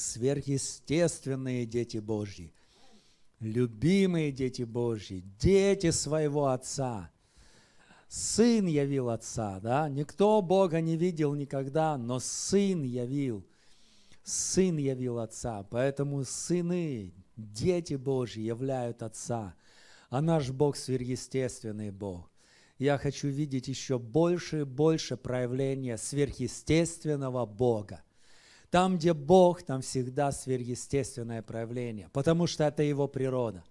сверхъестественные дети Божьи, любимые дети Божьи, дети своего Отца. Сын явил Отца, да? Никто Бога не видел никогда, но Сын явил. Сын явил Отца, поэтому сыны, дети Божьи являют Отца. А наш Бог сверхъестественный Бог. Я хочу видеть еще больше и больше проявления сверхъестественного Бога – там, где Бог, там всегда сверхъестественное проявление, потому что это Его природа.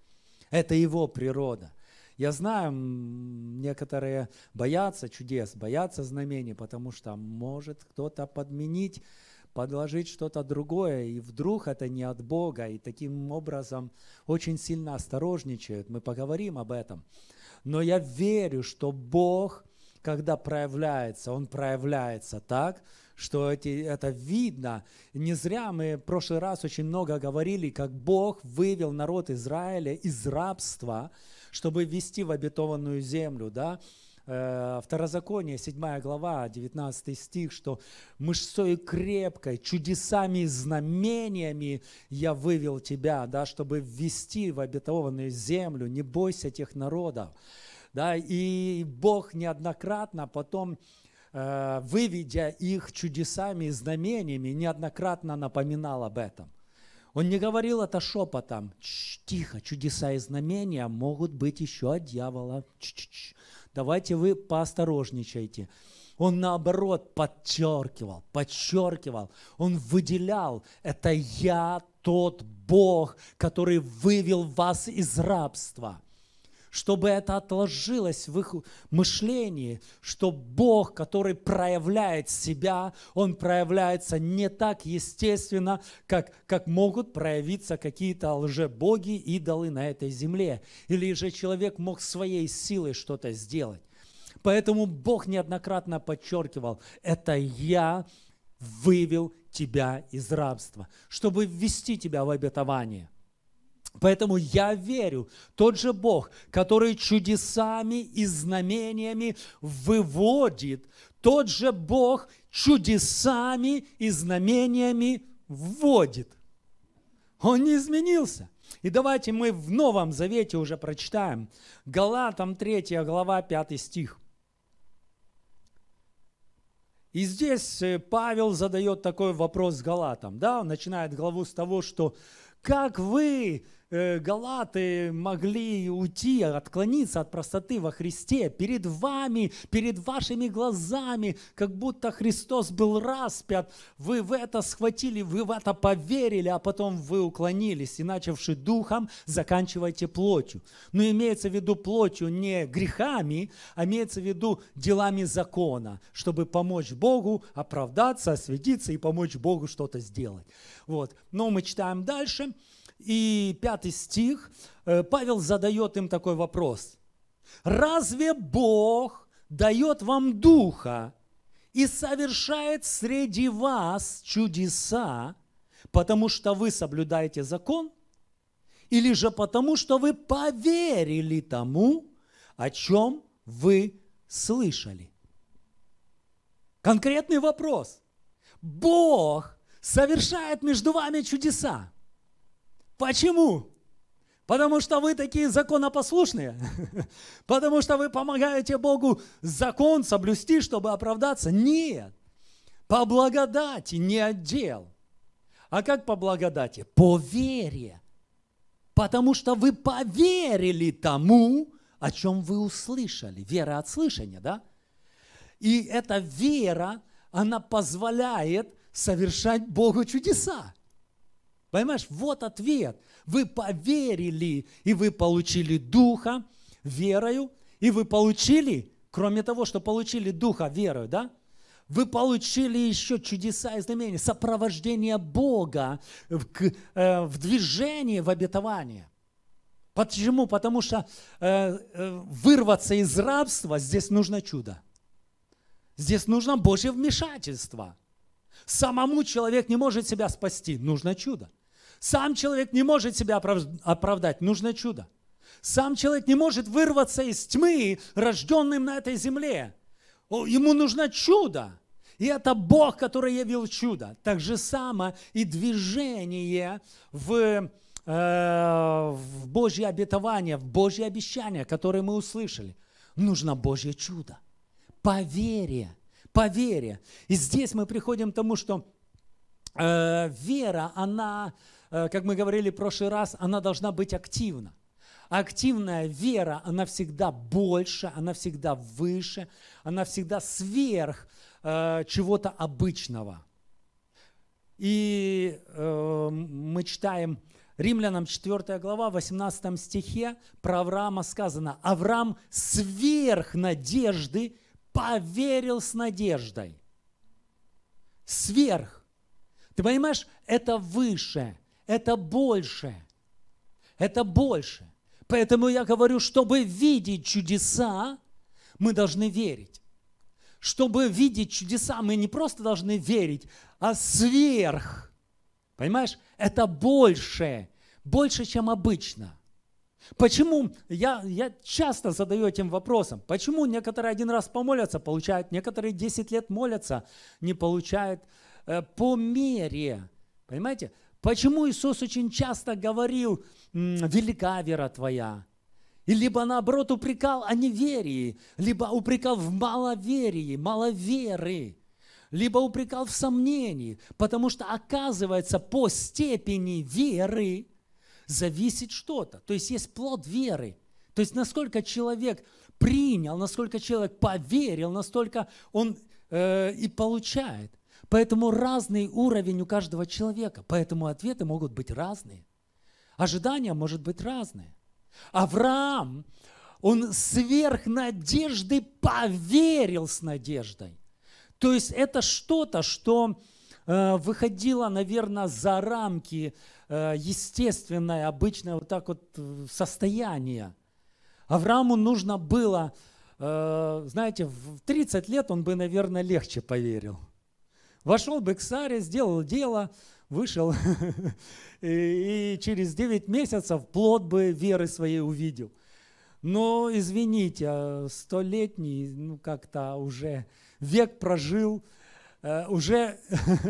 Это Его природа. Я знаю, некоторые боятся чудес, боятся знамений, потому что может кто-то подменить, подложить что-то другое, и вдруг это не от Бога, и таким образом очень сильно осторожничают. Мы поговорим об этом. Но я верю, что Бог, когда проявляется, Он проявляется так, что эти, это видно. Не зря мы в прошлый раз очень много говорили, как Бог вывел народ Израиля из рабства, чтобы ввести в обетованную землю, да, э, Второзаконие, 7 глава, 19 стих, что мышцой крепкой, чудесами и знамениями я вывел тебя, да, чтобы ввести в обетованную землю, не бойся тех народов. Да, и Бог неоднократно потом Э, выведя их чудесами и знамениями, неоднократно напоминал об этом. Он не говорил это шепотом. Тихо, чудеса и знамения могут быть еще от дьявола. Ч-ч-ч. Давайте вы поосторожничайте. Он наоборот подчеркивал, подчеркивал, он выделял, это я тот Бог, который вывел вас из рабства – чтобы это отложилось в их мышлении, что Бог, который проявляет себя, Он проявляется не так естественно, как, как могут проявиться какие-то лжебоги, идолы на этой земле. Или же человек мог своей силой что-то сделать. Поэтому Бог неоднократно подчеркивал, это я вывел тебя из рабства, чтобы ввести тебя в обетование – Поэтому я верю, тот же Бог, который чудесами и знамениями выводит, тот же Бог чудесами и знамениями вводит. Он не изменился. И давайте мы в Новом Завете уже прочитаем. Галатам 3 глава 5 стих. И здесь э, Павел задает такой вопрос Галатам. Да, он начинает главу с того, что как вы Э, галаты могли уйти, отклониться от простоты во Христе, перед вами, перед вашими глазами, как будто Христос был распят, вы в это схватили, вы в это поверили, а потом вы уклонились, и начавши духом, заканчивайте плотью. Но имеется в виду плотью не грехами, а имеется в виду делами закона, чтобы помочь Богу оправдаться, осветиться и помочь Богу что-то сделать. Вот. Но мы читаем дальше. Дальше и пятый стих, э, Павел задает им такой вопрос. «Разве Бог дает вам духа и совершает среди вас чудеса, потому что вы соблюдаете закон, или же потому что вы поверили тому, о чем вы слышали?» Конкретный вопрос. Бог совершает между вами чудеса. Почему? Потому что вы такие законопослушные. Потому что вы помогаете Богу закон соблюсти, чтобы оправдаться. Нет. По благодати не отдел. А как по благодати? По вере. Потому что вы поверили тому, о чем вы услышали. Вера от слышания, да? И эта вера, она позволяет совершать Богу чудеса. Понимаешь, вот ответ. Вы поверили, и вы получили Духа верою, и вы получили, кроме того, что получили Духа верою, да? Вы получили еще чудеса и знамения, сопровождение Бога в, э, в движении, в обетовании. Почему? Потому что э, э, вырваться из рабства здесь нужно чудо. Здесь нужно Божье вмешательство. Самому человек не может себя спасти, нужно чудо. Сам человек не может себя оправдать. Нужно чудо. Сам человек не может вырваться из тьмы, рожденным на этой земле. Ему нужно чудо. И это Бог, который явил чудо. Так же самое и движение в, э, в Божье обетование, в Божье обещание, которое мы услышали. Нужно Божье чудо. Поверие, вере. И здесь мы приходим к тому, что э, вера, она Э, как мы говорили в прошлый раз, она должна быть активна. Активная вера, она всегда больше, она всегда выше, она всегда сверх э, чего-то обычного. И э, мы читаем Римлянам 4 глава, 18 стихе про Авраама сказано, Авраам сверх надежды поверил с надеждой. Сверх. Ты понимаешь, это выше, это больше. Это больше. Поэтому я говорю, чтобы видеть чудеса, мы должны верить. Чтобы видеть чудеса, мы не просто должны верить, а сверх. Понимаешь, это больше, больше, чем обычно. Почему, я, я часто задаю этим вопросом, почему некоторые один раз помолятся, получают, некоторые 10 лет молятся, не получают, э, по мере, понимаете, Почему Иисус очень часто говорил «велика вера твоя»? И либо наоборот упрекал о неверии, либо упрекал в маловерии, маловеры, либо упрекал в сомнении, потому что оказывается по степени веры зависит что-то. То есть есть плод веры. То есть насколько человек принял, насколько человек поверил, настолько он э, и получает. Поэтому разный уровень у каждого человека, поэтому ответы могут быть разные. Ожидания может быть разные. Авраам, он сверх надежды поверил с надеждой. То есть это что-то, что э, выходило, наверное, за рамки э, естественное, обычное вот так вот э, состояние. Аврааму нужно было, знаете, в 30 лет он бы, наверное, легче поверил. Вошел бы к Саре, сделал дело, вышел, и, через 9 месяцев плод бы веры своей увидел. Но, извините, а столетний, ну как-то уже век прожил, э, уже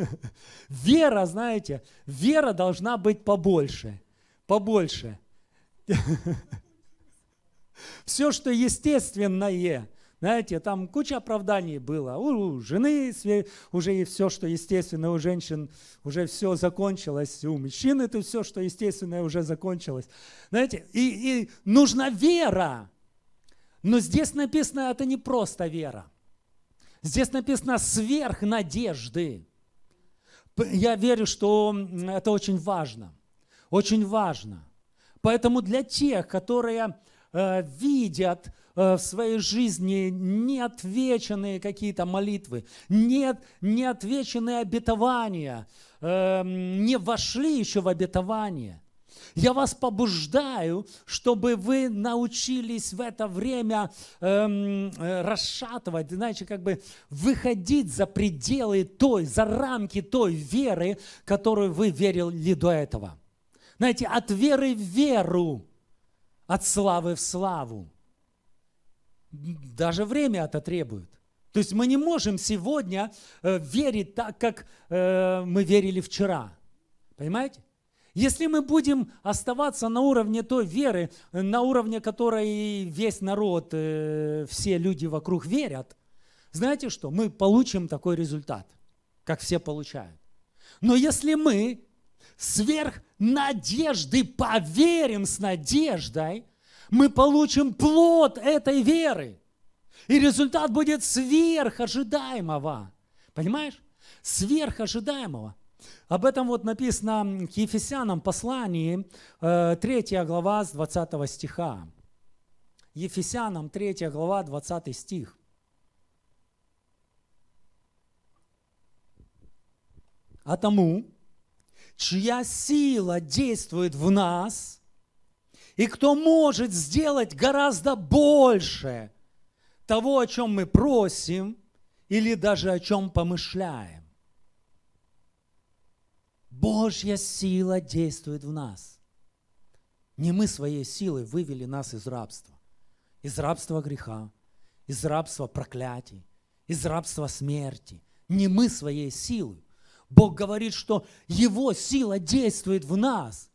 вера, знаете, вера должна быть побольше, побольше. Все, что естественное, знаете, там куча оправданий было. У жены уже и все, что естественно, у женщин уже все закончилось, у мужчин это все, что естественное, уже закончилось. Знаете, и, и нужна вера. Но здесь написано, это не просто вера. Здесь написано сверх надежды. Я верю, что это очень важно. Очень важно. Поэтому для тех, которые э, видят Э, в своей жизни неотвеченные какие-то молитвы, нет, неотвеченные обетования, эм, не вошли еще в обетование – я вас побуждаю, чтобы вы научились в это время эм, э, расшатывать, знаете как бы выходить за пределы той, за рамки той веры, которую вы верили до этого. Знаете, от веры в веру, от славы в славу даже время это требует. То есть мы не можем сегодня э, верить так, как э, мы верили вчера. Понимаете? Если мы будем оставаться на уровне той веры, э, на уровне которой весь народ, все люди вокруг верят, знаете что? Мы получим такой результат, как все получают. Но если мы сверх надежды поверим с надеждой, мы получим плод этой веры. И результат будет сверхожидаемого. Понимаешь? Сверхожидаемого. Об этом вот написано к Ефесянам послании, 3 э, глава с 20 стиха. Ефесянам 3 глава 20 стих. А тому, чья сила действует в нас – и кто может сделать гораздо больше того, о чем мы просим или даже о чем помышляем. Божья сила действует в нас. Не мы своей силой вывели нас из рабства. Из рабства греха, из рабства проклятий, из рабства смерти. Не мы своей силой. Бог говорит, что Его сила действует в нас.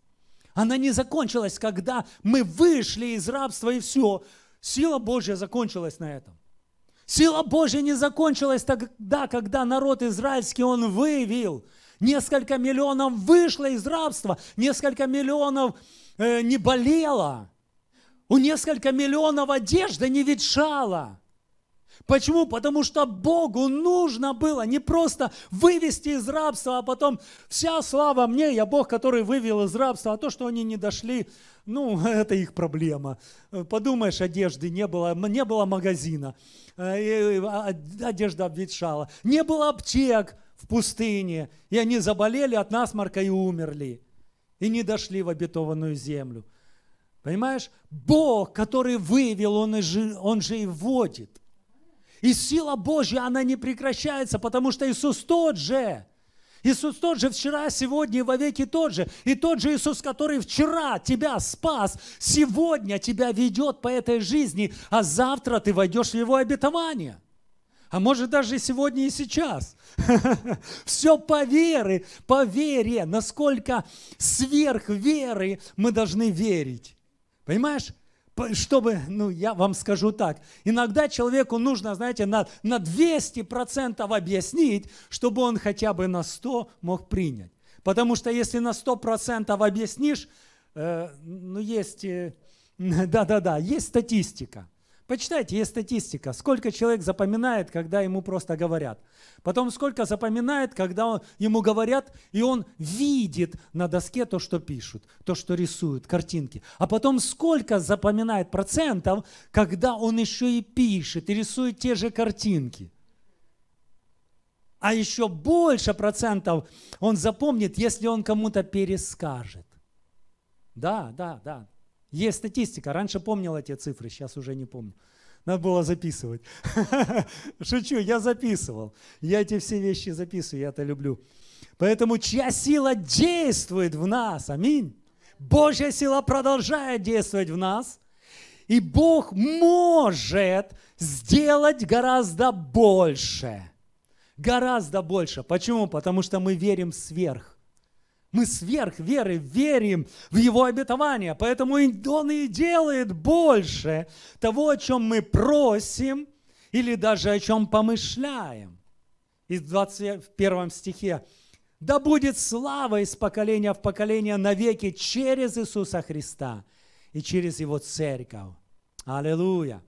Она не закончилась, когда мы вышли из рабства и все. Сила Божья закончилась на этом. Сила Божья не закончилась тогда, когда народ израильский он вывел. Несколько миллионов вышло из рабства, несколько миллионов э, не болело, у несколько миллионов одежда не ветшала. Почему? Потому что Богу нужно было не просто вывести из рабства, а потом вся слава мне, я Бог, который вывел из рабства, а то, что они не дошли, ну, это их проблема. Подумаешь, одежды не было, не было магазина, э, а, а, одежда обветшала, не было аптек в пустыне, и они заболели от насморка и умерли, и не дошли в обетованную землю. Понимаешь? Бог, который вывел, Он, и же, он же и вводит. И сила Божья, она не прекращается, потому что Иисус тот же. Иисус тот же вчера, сегодня и веки тот же. И тот же Иисус, который вчера тебя спас, сегодня тебя ведет по этой жизни, а завтра ты войдешь в Его обетование. А может даже сегодня и сейчас. Все по вере, по вере, насколько сверх веры мы должны верить. Понимаешь? чтобы, ну, я вам скажу так, иногда человеку нужно, знаете, на, на 200% объяснить, чтобы он хотя бы на 100 мог принять. Потому что если на 100% объяснишь, э, ну, есть, э, да-да-да, э, есть статистика – Почитайте, есть статистика, сколько человек запоминает, когда ему просто говорят. Потом сколько запоминает, когда он, ему говорят, и он видит на доске то, что пишут, то, что рисуют, картинки. А потом сколько запоминает процентов, когда он еще и пишет, и рисует те же картинки. А еще больше процентов он запомнит, если он кому-то перескажет. Да, да, да. Есть статистика. Раньше помнил эти цифры, сейчас уже не помню. Надо было записывать. Шучу, я записывал. Я эти все вещи записываю, я это люблю. Поэтому чья сила действует в нас? Аминь. Божья сила продолжает действовать в нас. И Бог может сделать гораздо больше. Гораздо больше. Почему? Потому что мы верим сверх. Мы сверх веры верим в Его обетование, поэтому Он и делает больше того, о чем мы просим или даже о чем помышляем. В 21 стихе. «Да будет слава из поколения в поколение навеки через Иисуса Христа и через Его церковь». Аллилуйя!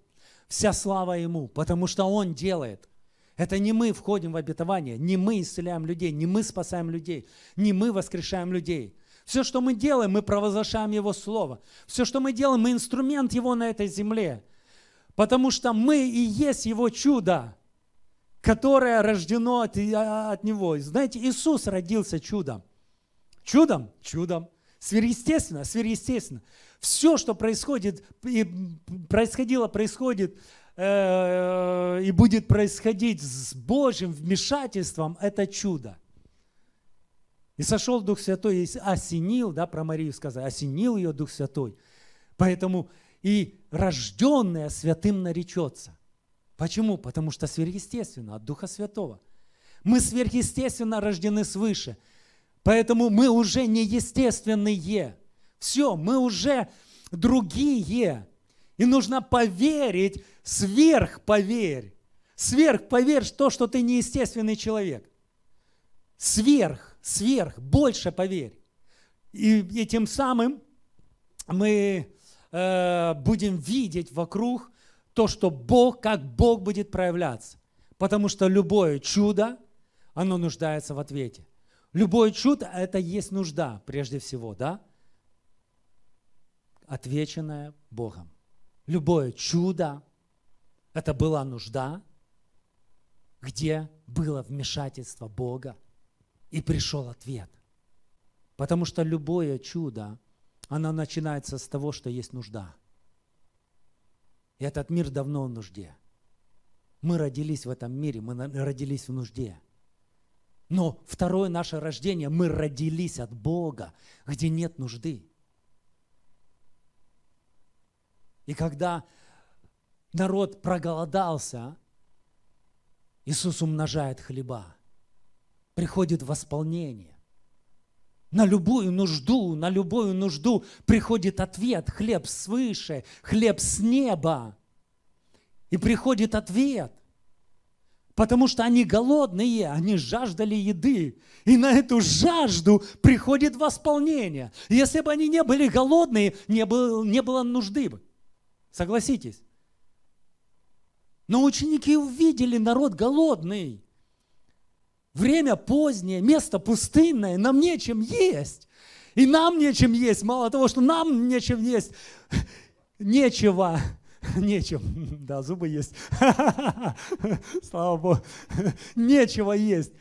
Вся слава Ему, потому что Он делает – это не мы входим в обетование, не мы исцеляем людей, не мы спасаем людей, не мы воскрешаем людей. Все, что мы делаем, мы провозглашаем Его Слово. Все, что мы делаем, мы инструмент Его на этой земле. Потому что мы и есть Его чудо, которое рождено от, от Него. знаете, Иисус родился чудом. Чудом? Чудом. Сверхъестественно? Сверхъестественно. Все, что происходит и происходило, происходит Э, э, и будет происходить с Божьим вмешательством, это чудо. И сошел Дух Святой и осенил, да, про Марию сказали, осенил ее Дух Святой. Поэтому и рожденная святым наречется. Почему? Потому что сверхъестественно, от Духа Святого. Мы сверхъестественно рождены свыше. Поэтому мы уже не естественные. Все, мы уже другие. И нужно поверить, сверх поверь. Сверх поверь то, что ты неестественный человек. Сверх, сверх, больше поверь. И, и тем самым мы э, будем видеть вокруг то, что Бог, как Бог будет проявляться. Потому что любое чудо, оно нуждается в ответе. Любое чудо – это есть нужда прежде всего, да? Отвеченная Богом любое чудо, это была нужда, где было вмешательство Бога, и пришел ответ. Потому что любое чудо, оно начинается с того, что есть нужда. И этот мир давно в нужде. Мы родились в этом мире, мы родились в нужде. Но второе наше рождение, мы родились от Бога, где нет нужды. И когда народ проголодался, Иисус умножает хлеба. Приходит восполнение. На любую нужду, на любую нужду приходит ответ. Хлеб свыше, хлеб с неба. И приходит ответ. Потому что они голодные, они жаждали еды. И на эту жажду приходит восполнение. Если бы они не были голодные, не было, не было нужды бы. Согласитесь. Но ученики увидели народ голодный. Время позднее, место пустынное, нам нечем есть. И нам нечем есть. Мало того, что нам нечем есть, нечего. Нечем. Да, зубы есть. Слава Богу. Нечего есть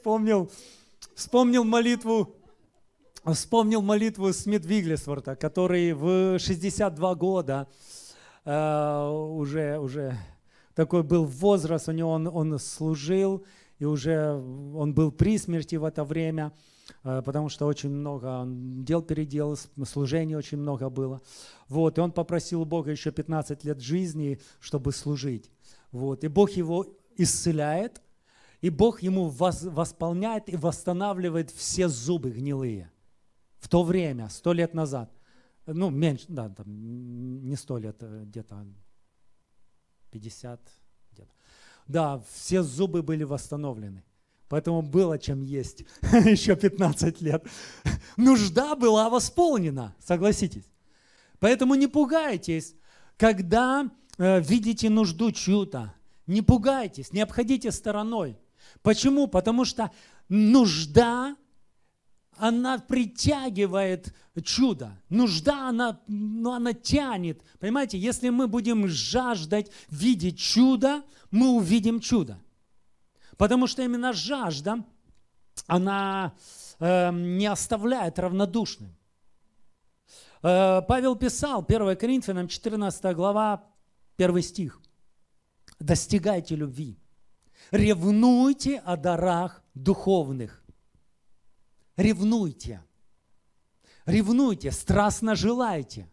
вспомнил, вспомнил молитву вспомнил молитву Смит Виглисворта, который в 62 года э, уже, уже такой был возраст, у него он, он служил, и уже он был при смерти в это время, э, потому что очень много дел переделал, служений очень много было. Вот, и он попросил у Бога еще 15 лет жизни, чтобы служить. Вот, и Бог его исцеляет – и Бог ему восполняет и восстанавливает все зубы гнилые. В то время, сто лет назад, ну, меньше, да, там, не сто лет, э, где-то 50, где-то. Да, все зубы были восстановлены. Поэтому было чем есть еще 15 лет. Нужда была восполнена, согласитесь. Поэтому не пугайтесь, когда э, видите нужду чью-то. Не пугайтесь, не обходите стороной. Почему? Потому что нужда, она притягивает чудо. Нужда, она, ну, она тянет. Понимаете, если мы будем жаждать видеть чудо, мы увидим чудо. Потому что именно жажда, она э, не оставляет равнодушным. Э, Павел писал, 1 Коринфянам 14 глава, 1 стих. «Достигайте любви, Ревнуйте о дарах духовных. Ревнуйте. Ревнуйте, страстно желайте.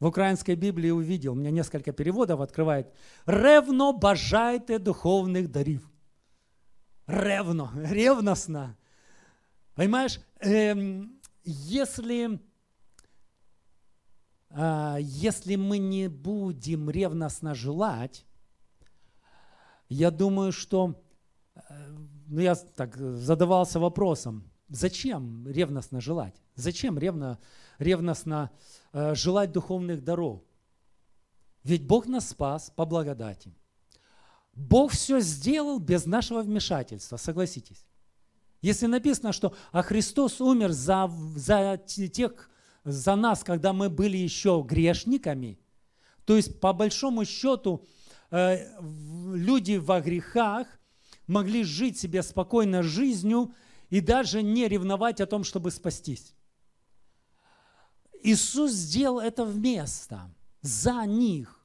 В украинской Библии увидел, у меня несколько переводов открывает. Ревно бажайте духовных дарив. Ревно, ревностно. Понимаешь, эм, если, э, если мы не будем ревностно желать, я думаю, что э, ну, я так задавался вопросом, зачем ревностно желать? Зачем ревно, ревностно э, желать духовных даров? Ведь Бог нас спас по благодати. Бог все сделал без нашего вмешательства, согласитесь. Если написано, что а Христос умер за, за тех, за нас, когда мы были еще грешниками, то есть по большому счету – Э, люди во грехах могли жить себе спокойно жизнью и даже не ревновать о том, чтобы спастись. Иисус сделал это вместо, за них.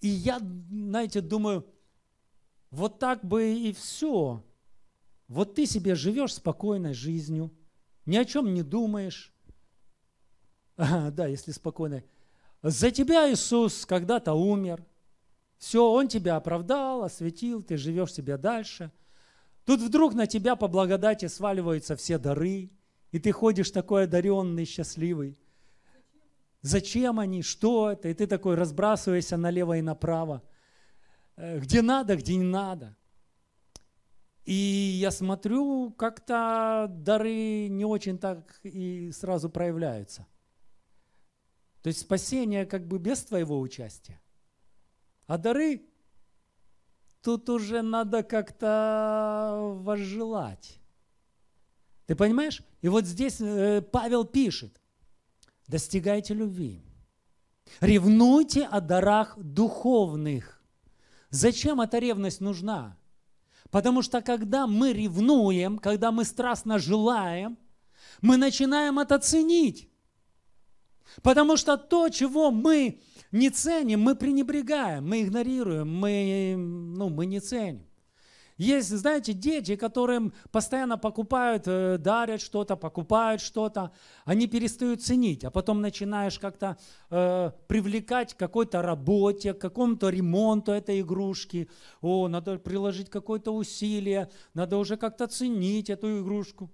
И я, знаете, думаю, вот так бы и все. Вот ты себе живешь спокойной жизнью, ни о чем не думаешь. А, да, если спокойной. За тебя Иисус когда-то умер. Все, Он тебя оправдал, осветил, ты живешь себе дальше. Тут вдруг на тебя по благодати сваливаются все дары, и ты ходишь такой одаренный, счастливый. Зачем они? Что это? И ты такой разбрасываешься налево и направо. Э, где надо, где не надо. И я смотрю, как-то дары не очень так и сразу проявляются – то есть спасение как бы без твоего участия. А дары тут уже надо как-то возжелать. Ты понимаешь? И вот здесь э, Павел пишет, достигайте любви, ревнуйте о дарах духовных. Зачем эта ревность нужна? Потому что когда мы ревнуем, когда мы страстно желаем, мы начинаем это ценить. Потому что то, чего мы не ценим, мы пренебрегаем, мы игнорируем, мы, ну, мы не ценим. Есть, знаете, дети, которым постоянно покупают, э, дарят что-то, покупают что-то, они перестают ценить, а потом начинаешь как-то э, привлекать к какой-то работе, к какому-то ремонту этой игрушки. О, надо приложить какое-то усилие, надо уже как-то ценить эту игрушку.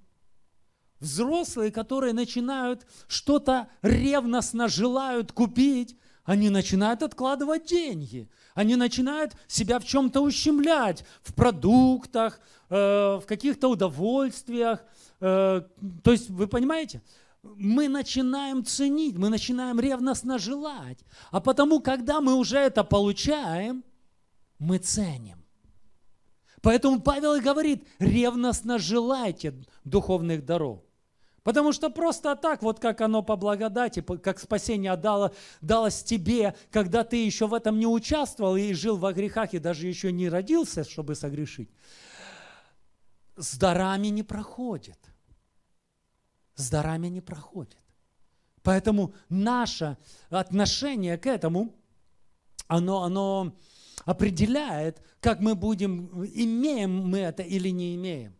Взрослые, которые начинают что-то ревностно желают купить, они начинают откладывать деньги, они начинают себя в чем-то ущемлять, в продуктах, э, в каких-то удовольствиях. Э, то есть, вы понимаете, мы начинаем ценить, мы начинаем ревностно желать. А потому, когда мы уже это получаем, мы ценим. Поэтому Павел и говорит, ревностно желайте духовных даров. Потому что просто так, вот как оно по благодати, как спасение дало, далось тебе, когда ты еще в этом не участвовал и жил во грехах, и даже еще не родился, чтобы согрешить, с дарами не проходит. С дарами не проходит. Поэтому наше отношение к этому, оно, оно определяет, как мы будем, имеем мы это или не имеем.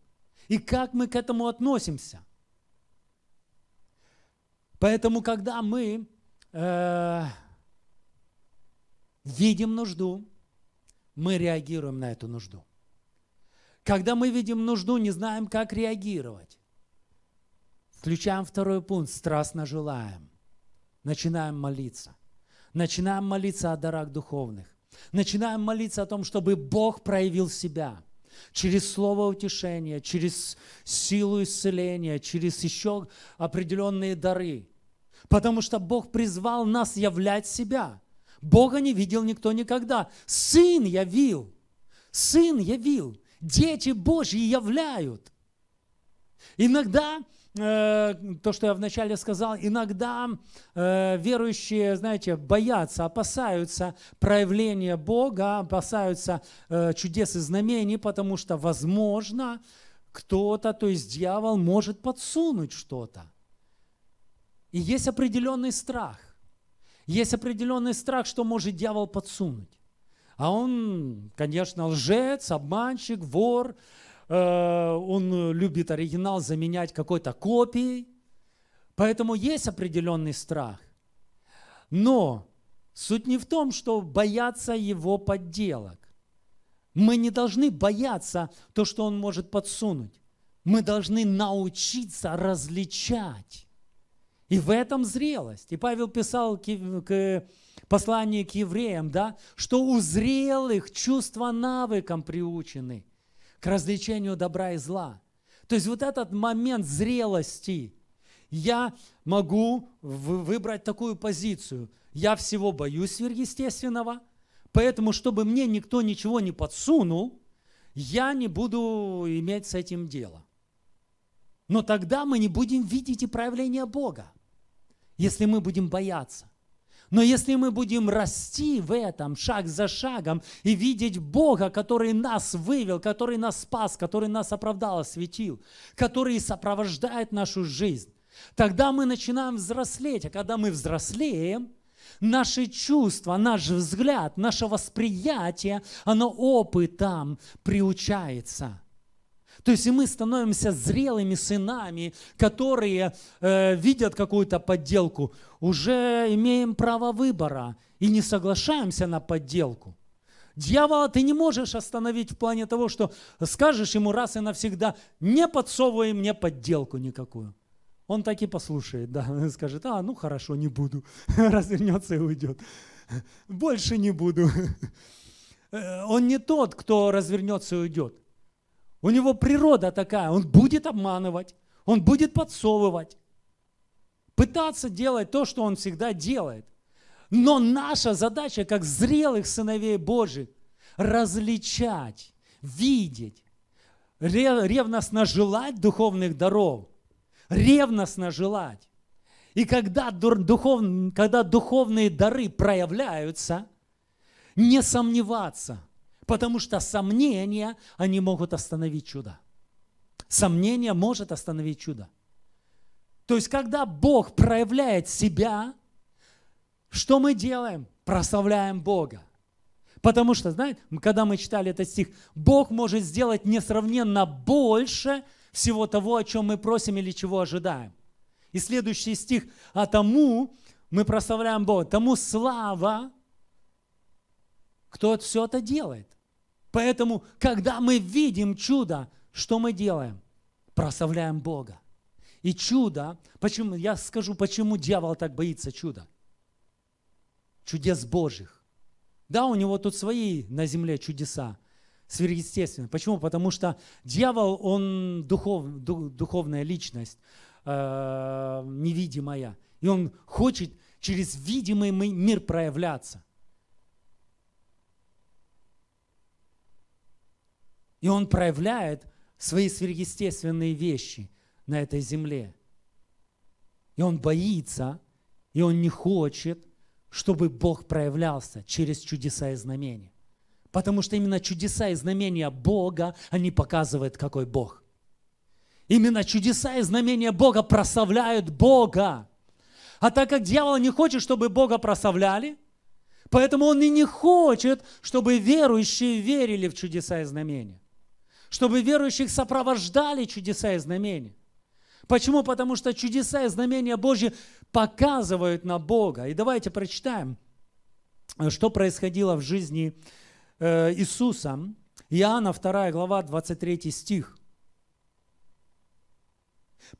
И как мы к этому относимся. Поэтому, когда мы э, видим нужду, мы реагируем на эту нужду. Когда мы видим нужду, не знаем, как реагировать. Включаем второй пункт, страстно желаем. Начинаем молиться. Начинаем молиться о дарах духовных. Начинаем молиться о том, чтобы Бог проявил себя через слово утешения, через силу исцеления, через еще определенные дары. Потому что Бог призвал нас являть себя. Бога не видел никто никогда. Сын явил. Сын явил. Дети Божьи являют. Иногда Э, то, что я вначале сказал, иногда э, верующие, знаете, боятся, опасаются проявления Бога, опасаются э, чудес и знамений, потому что, возможно, кто-то, то есть дьявол, может подсунуть что-то. И есть определенный страх. Есть определенный страх, что может дьявол подсунуть. А он, конечно, лжец, обманщик, вор, Э, он любит оригинал заменять какой-то копией. Поэтому есть определенный страх. Но суть не в том, что бояться его подделок. Мы не должны бояться то, что он может подсунуть. Мы должны научиться различать. И в этом зрелость. И Павел писал к посланию к евреям, да, что у зрелых чувства навыком приучены – к развлечению добра и зла. То есть вот этот момент зрелости. Я могу выбрать такую позицию. Я всего боюсь сверхъестественного, поэтому, чтобы мне никто ничего не подсунул, я не буду иметь с этим дело. Но тогда мы не будем видеть и проявления Бога, если мы будем бояться. Но если мы будем расти в этом шаг за шагом и видеть Бога, который нас вывел, который нас спас, который нас оправдал, осветил, который сопровождает нашу жизнь, тогда мы начинаем взрослеть. А когда мы взрослеем, наши чувства, наш взгляд, наше восприятие, оно опытом приучается – то есть и мы становимся зрелыми сынами, которые э, видят какую-то подделку, уже имеем право выбора и не соглашаемся на подделку. Дьявола ты не можешь остановить в плане того, что скажешь ему раз и навсегда, не подсовывай мне подделку никакую. Он так и послушает, да, скажет, а, ну хорошо, не буду, развернется и уйдет. Больше не буду. Э, он не тот, кто развернется и уйдет. У него природа такая, он будет обманывать, он будет подсовывать, пытаться делать то, что он всегда делает. Но наша задача, как зрелых сыновей Божьих, различать, видеть, ревностно желать духовных даров, ревностно желать. И когда, духов, когда духовные дары проявляются, не сомневаться – Потому что сомнения, они могут остановить чудо. Сомнение может остановить чудо. То есть, когда Бог проявляет себя, что мы делаем? Прославляем Бога. Потому что, знаете, когда мы читали этот стих, Бог может сделать несравненно больше всего того, о чем мы просим или чего ожидаем. И следующий стих, а тому мы прославляем Бога, тому слава, кто все это делает. Поэтому, когда мы видим чудо, что мы делаем? Прославляем Бога. И чудо, почему, я скажу, почему дьявол так боится чуда. Чудес Божьих. Да, у него тут свои на земле чудеса, сверхъестественные. Почему? Потому что дьявол, он духов, духовная личность, э, невидимая. И он хочет через видимый мир проявляться. И он проявляет свои сверхъестественные вещи на этой земле. И он боится, и он не хочет, чтобы Бог проявлялся через чудеса и знамения. Потому что именно чудеса и знамения Бога, они показывают, какой Бог. Именно чудеса и знамения Бога прославляют Бога. А так как дьявол не хочет, чтобы Бога прославляли, поэтому он и не хочет, чтобы верующие верили в чудеса и знамения чтобы верующих сопровождали чудеса и знамения. Почему? Потому что чудеса и знамения Божьи показывают на Бога. И давайте прочитаем, э, что происходило в жизни э, Иисуса. Иоанна 2 глава 23 стих.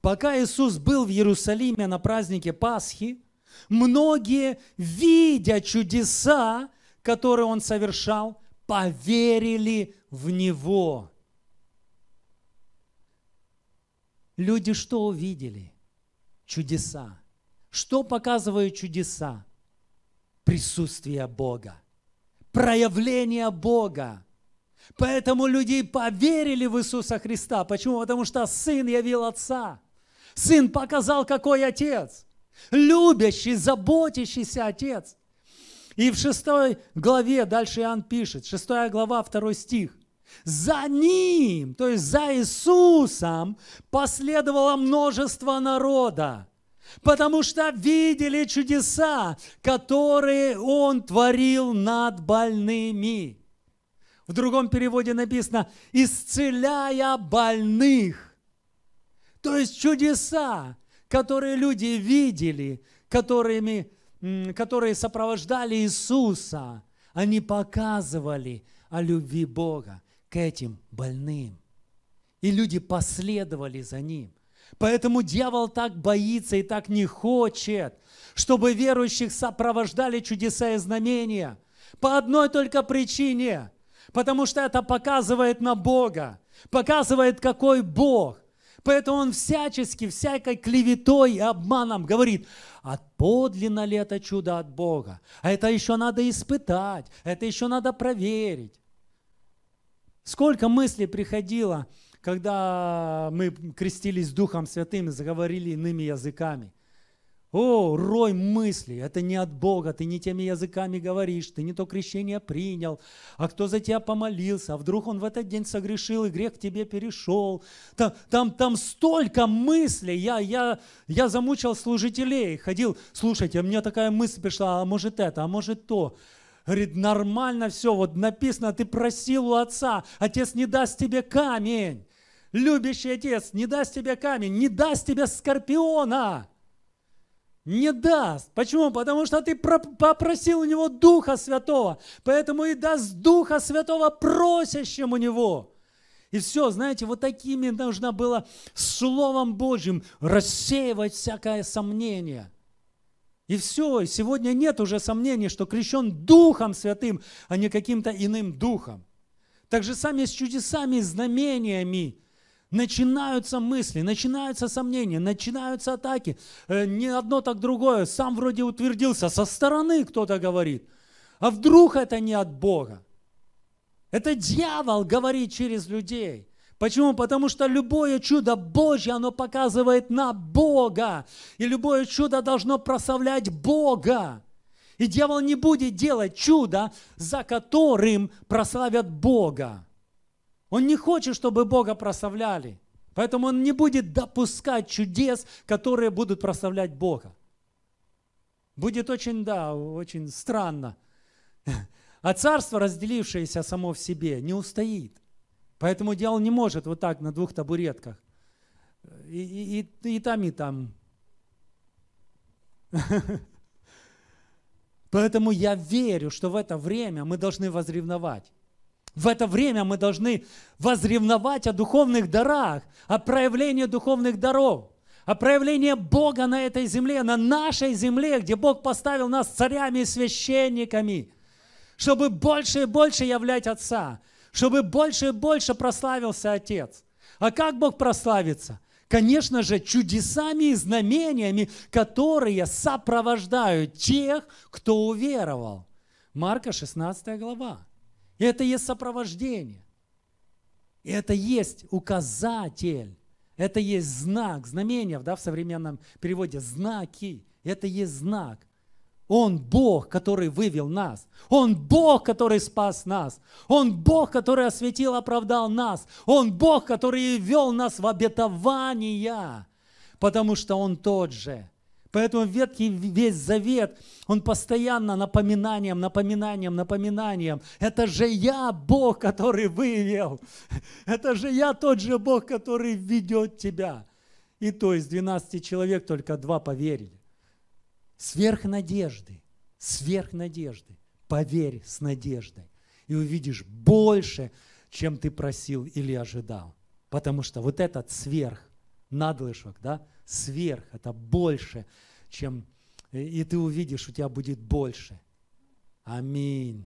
Пока Иисус был в Иерусалиме на празднике Пасхи, многие, видя чудеса, которые Он совершал, поверили в Него. Люди что увидели? Чудеса. Что показывают чудеса? Присутствие Бога. Проявление Бога. Поэтому люди поверили в Иисуса Христа. Почему? Потому что Сын явил Отца. Сын показал, какой Отец. Любящий, заботящийся Отец. И в шестой главе, дальше Иоанн пишет, шестая глава, второй стих. За ним, то есть за Иисусом, последовало множество народа, потому что видели чудеса, которые Он творил над больными. В другом переводе написано «исцеляя больных». То есть чудеса, которые люди видели, которыми, которые сопровождали Иисуса, они показывали о любви Бога к этим больным. И люди последовали за ним. Поэтому дьявол так боится и так не хочет, чтобы верующих сопровождали чудеса и знамения. По одной только причине. Потому что это показывает на Бога. Показывает, какой Бог. Поэтому он всячески, всякой клеветой и обманом говорит, а подлинно ли это чудо от Бога? А это еще надо испытать, это еще надо проверить. Сколько мыслей приходило, когда мы крестились Духом Святым и заговорили иными языками. О, рой мыслей, это не от Бога, ты не теми языками говоришь, ты не то крещение принял, а кто за тебя помолился, а вдруг он в этот день согрешил и грех к тебе перешел. Там, там, там столько мыслей, я, я, я замучил служителей, ходил, слушайте, у меня такая мысль пришла, а может это, а может то. Говорит, нормально все, вот написано, ты просил у отца, отец не даст тебе камень. Любящий отец не даст тебе камень, не даст тебе скорпиона. Не даст. Почему? Потому что ты попросил у него Духа Святого. Поэтому и даст Духа Святого просящему него. И все, знаете, вот такими нужно было Словом Божьим рассеивать всякое сомнение – и все, и сегодня нет уже сомнений, что крещен Духом Святым, а не каким-то иным Духом. Так же сами с чудесами, знамениями начинаются мысли, начинаются сомнения, начинаются атаки. Э, не одно, так другое. Сам вроде утвердился, со стороны кто-то говорит. А вдруг это не от Бога? Это дьявол говорит через людей – Почему? Потому что любое чудо Божье, оно показывает на Бога. И любое чудо должно прославлять Бога. И дьявол не будет делать чудо, за которым прославят Бога. Он не хочет, чтобы Бога прославляли. Поэтому он не будет допускать чудес, которые будут прославлять Бога. Будет очень, да, очень странно. А царство, разделившееся само в себе, не устоит. Поэтому дьявол не может вот так на двух табуретках. И, и, и, и там, и там. Поэтому я верю, что в это время мы должны возревновать. В это время мы должны возревновать о духовных дарах, о проявлении духовных даров, о проявлении Бога на этой земле, на нашей земле, где Бог поставил нас царями и священниками, чтобы больше и больше являть Отца – чтобы больше и больше прославился Отец. А как Бог прославится? Конечно же, чудесами и знамениями, которые сопровождают тех, кто уверовал. Марка 16 глава. И Это есть сопровождение. и Это есть указатель. Это есть знак, знамениев, да, в современном переводе, знаки. Это есть знак. Он Бог, который вывел нас. Он Бог, который спас нас. Он Бог, который осветил, оправдал нас. Он Бог, который вел нас в обетование, потому что Он тот же. Поэтому Ветхий весь Завет, он постоянно напоминанием, напоминанием, напоминанием. Это же я Бог, который вывел. Это же я тот же Бог, который ведет тебя. И то есть 12 человек только два поверили. Сверх надежды, сверх надежды. Поверь с надеждой. И увидишь больше, чем ты просил или ожидал. Потому что вот этот сверх, надлышок, да, сверх, это больше, чем... Э, и ты увидишь, у тебя будет больше. Аминь.